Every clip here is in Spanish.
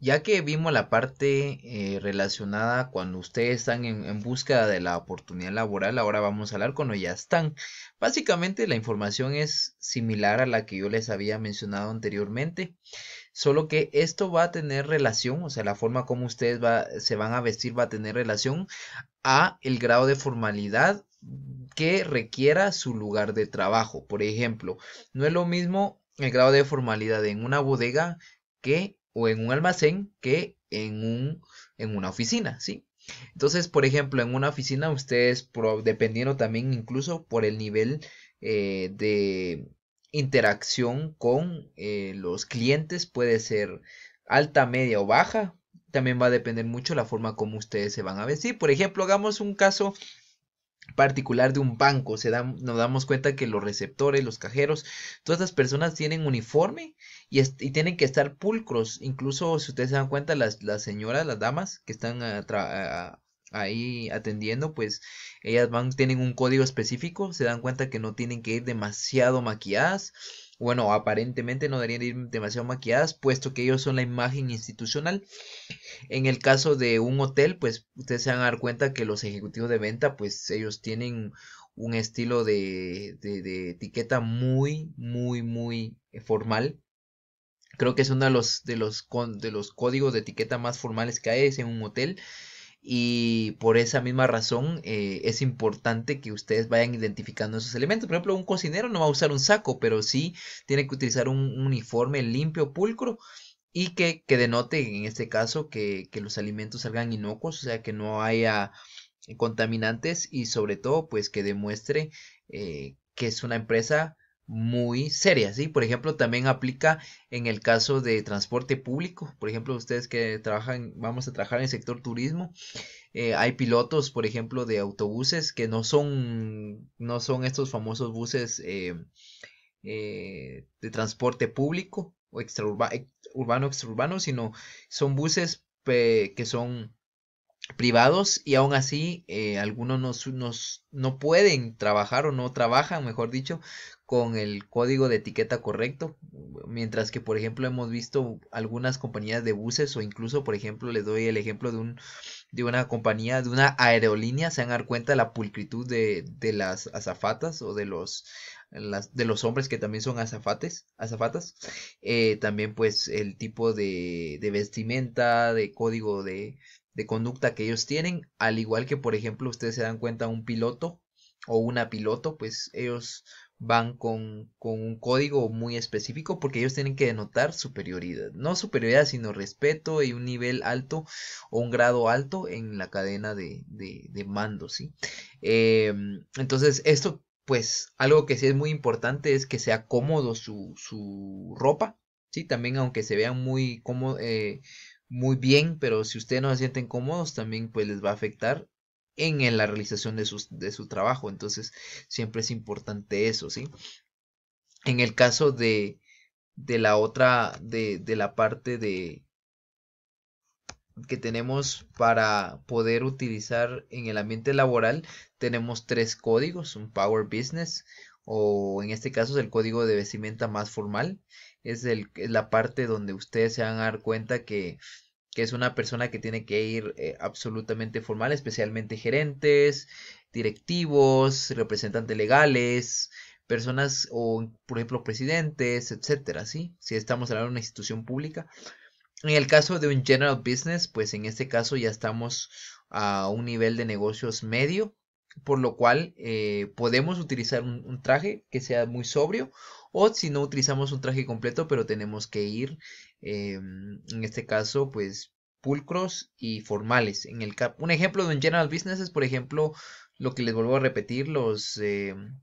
Ya que vimos la parte eh, relacionada cuando ustedes están en, en, búsqueda de la oportunidad laboral, ahora vamos a hablar cuando ya están. Básicamente la información es similar a la que yo les había mencionado anteriormente, solo que esto va a tener relación, o sea, la forma como ustedes se van a vestir va a tener relación a el grado de formalidad que requiera su lugar de trabajo. Por ejemplo, no es lo mismo el grado de formalidad en una bodega que o en un almacén que en, un, en una oficina, ¿sí? Entonces, por ejemplo, en una oficina ustedes, dependiendo también incluso por el nivel eh, de interacción con eh, los clientes, puede ser alta, media o baja. También va a depender mucho la forma como ustedes se van a vestir. Por ejemplo, hagamos un caso particular de un banco. Se dan nos damos cuenta que los receptores, los cajeros, todas las personas tienen uniforme y, tienen que estar pulcros. Incluso si ustedes se dan cuenta, las, señoras, las damas que están ahí atendiendo, pues ellas van, tienen un código específico, se dan cuenta que no tienen que ir demasiado maquilladas bueno, aparentemente no deberían ir demasiado maquilladas, puesto que ellos son la imagen institucional. En el caso de un hotel, pues ustedes se van a dar cuenta que los ejecutivos de venta, pues ellos tienen un estilo de, de, etiqueta muy, muy, muy formal. Creo que es uno de los, de los, de los códigos de etiqueta más formales que hay, en un hotel y por esa misma razón eh, es importante que ustedes vayan identificando esos elementos. Por ejemplo, un cocinero no va a usar un saco, pero sí tiene que utilizar un, uniforme limpio, pulcro y que, que, denote en este caso que, que, los alimentos salgan inocuos, o sea, que no haya contaminantes y sobre todo pues que demuestre eh, que es una empresa muy serias, ¿sí? Por ejemplo, también aplica en el caso de transporte público, por ejemplo, ustedes que trabajan, vamos a trabajar en el sector turismo, eh, hay pilotos, por ejemplo, de autobuses que no son, no son estos famosos buses eh, eh, de transporte público o urbano, extraurbano, sino son buses que son privados y aún así algunos no, pueden trabajar o no trabajan, mejor dicho, con el código de etiqueta correcto, mientras que por ejemplo hemos visto algunas compañías de buses o incluso por ejemplo les doy el ejemplo de un de una compañía, de una aerolínea, se dan cuenta la pulcritud de, las azafatas o de los de los hombres que también son azafates, azafatas, eh, también pues el tipo de, vestimenta, de código de, de conducta que ellos tienen, al igual que por ejemplo ustedes se dan cuenta un piloto o una piloto, pues ellos van con, un código muy específico porque ellos tienen que denotar superioridad. No superioridad, sino respeto y un nivel alto o un grado alto en la cadena de, de, mando, ¿sí? Em, entonces, esto, pues, algo que sí es muy importante es que sea cómodo su, ropa, ¿sí? También aunque se vean muy cómodos. Eh, muy bien, pero si ustedes no se sienten cómodos, también pues les va a afectar en, la realización de, de su trabajo. Entonces, siempre es importante eso, ¿sí? En el caso de, de la otra, de, la parte de que tenemos para poder utilizar en el ambiente laboral, tenemos tres códigos, un Power Business, o en este caso es el código de vestimenta más formal, es, el, es la parte donde ustedes se van a dar cuenta que que es una persona que tiene que ir eh, absolutamente formal, especialmente gerentes, directivos, representantes legales, personas o, por ejemplo, presidentes, etcétera, Si estamos hablando de una institución pública. En el caso de un general business, pues en este caso ya estamos a un nivel de negocios medio, por lo cual eh, podemos utilizar un, traje que sea muy sobrio o si no utilizamos un traje completo, pero tenemos que ir Em, en este caso, pues pulcros y formales. En el un ejemplo de un general business es, por ejemplo, lo que les vuelvo a repetir, los, em,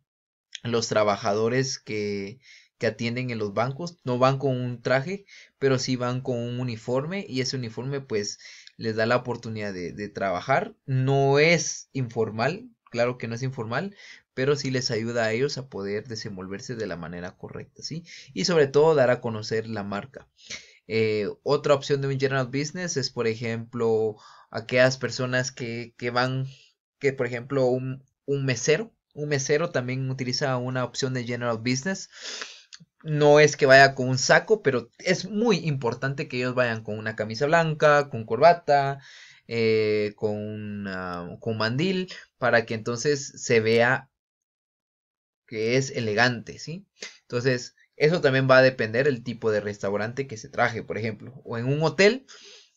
los trabajadores que, que atienden en los bancos no van con un traje, pero sí van con un uniforme y ese uniforme pues les da la oportunidad de trabajar. No es informal, claro que no es informal, pero sí les ayuda a ellos a poder desenvolverse de la manera correcta, ¿sí? Y sobre todo dar a conocer la marca. Eh, otra opción de un General business es, por ejemplo, aquellas personas que, van, que por ejemplo un, un mesero, un mesero también utiliza una opción de general business. No es que vaya con un saco, pero es muy importante que ellos vayan con una camisa blanca, con corbata, eh, con, mandil para que entonces se vea que es elegante, ¿sí? Entonces, eso también va a depender del tipo de restaurante que se traje, por ejemplo, o en un hotel,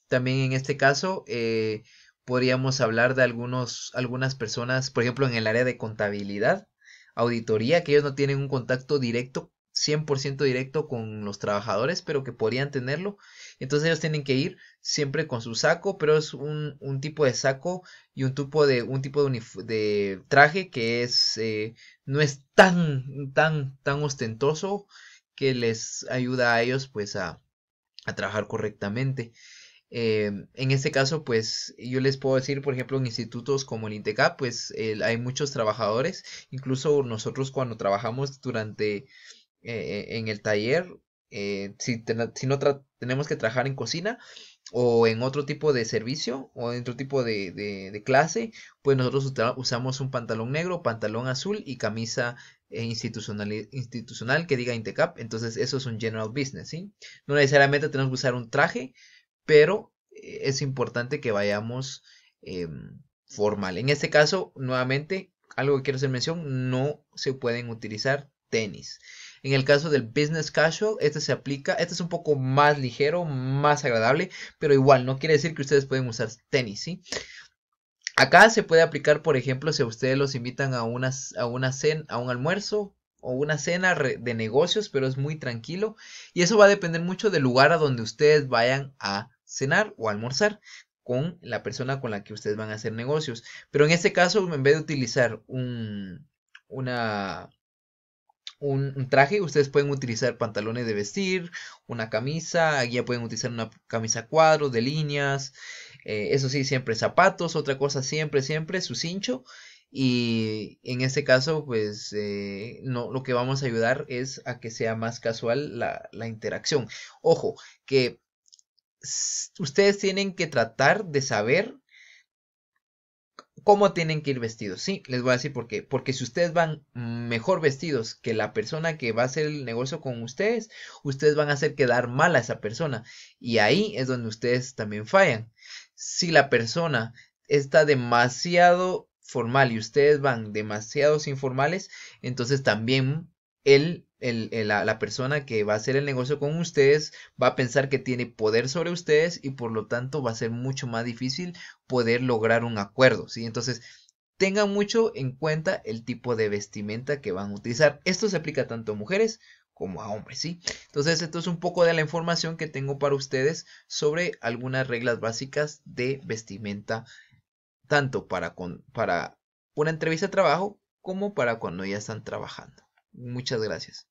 también en este caso, eh, podríamos hablar de algunos, algunas personas, por ejemplo, en el área de contabilidad, auditoría, que ellos no tienen un contacto directo, 100% directo con los trabajadores, pero que podrían tenerlo entonces ellos tienen que ir siempre con su saco, pero es un, tipo de saco y un tipo de, un tipo de, traje que es, eh, no es tan, tan, tan ostentoso que les ayuda a ellos pues a, trabajar correctamente. Em, en este caso, pues yo les puedo decir, por ejemplo, en institutos como el INTECAP, pues hay muchos trabajadores, incluso nosotros cuando trabajamos durante eh, en el taller, eh, si, no tenemos que trabajar en cocina o en otro tipo de servicio o en otro tipo de, clase, pues nosotros usamos un pantalón negro, pantalón azul y camisa eh, institucional, que diga Intecap. Entonces eso es un general business, No necesariamente tenemos que usar un traje, pero eh, es importante que vayamos formal. En este caso, nuevamente, algo que quiero hacer mención, no se pueden utilizar tenis. En el caso del business casual, este se aplica, este es un poco más ligero, más agradable, pero igual no quiere decir que ustedes pueden usar tenis, ¿sí? Acá se puede aplicar, por ejemplo, si a ustedes los invitan a una, a una cena, a un almuerzo o una cena de negocios, pero es muy tranquilo. Y eso va a depender mucho del lugar a donde ustedes vayan a cenar o almorzar con la persona con la que ustedes van a hacer negocios. Pero en este caso, en vez de utilizar un, una, un, traje, ustedes pueden utilizar pantalones de vestir, una camisa, ya pueden utilizar una camisa cuadro, de líneas, eh, eso sí, siempre zapatos, otra cosa siempre, siempre, su cincho. Y en este caso, pues eh, no, lo que vamos a ayudar es a que sea más casual la, la interacción. Ojo, que ustedes tienen que tratar de saber cómo tienen que ir vestidos. Sí, les voy a decir por qué. Porque si ustedes van mejor vestidos que la persona que va a hacer el negocio con ustedes, ustedes van a hacer quedar mal a esa persona. Y ahí es donde ustedes también fallan. Si la persona está demasiado formal y ustedes van demasiados informales, entonces también él, el, la, persona que va a hacer el negocio con ustedes, va a pensar que tiene poder sobre ustedes y por lo tanto va a ser mucho más difícil poder lograr un acuerdo, ¿sí? Entonces, tengan mucho en cuenta el tipo de vestimenta que van a utilizar. Esto se aplica tanto a mujeres como a hombres, ¿sí? Entonces, esto es un poco de la información que tengo para ustedes sobre algunas reglas básicas de vestimenta, tanto para, con, para una entrevista de trabajo como para cuando ya están trabajando. Muchas gracias.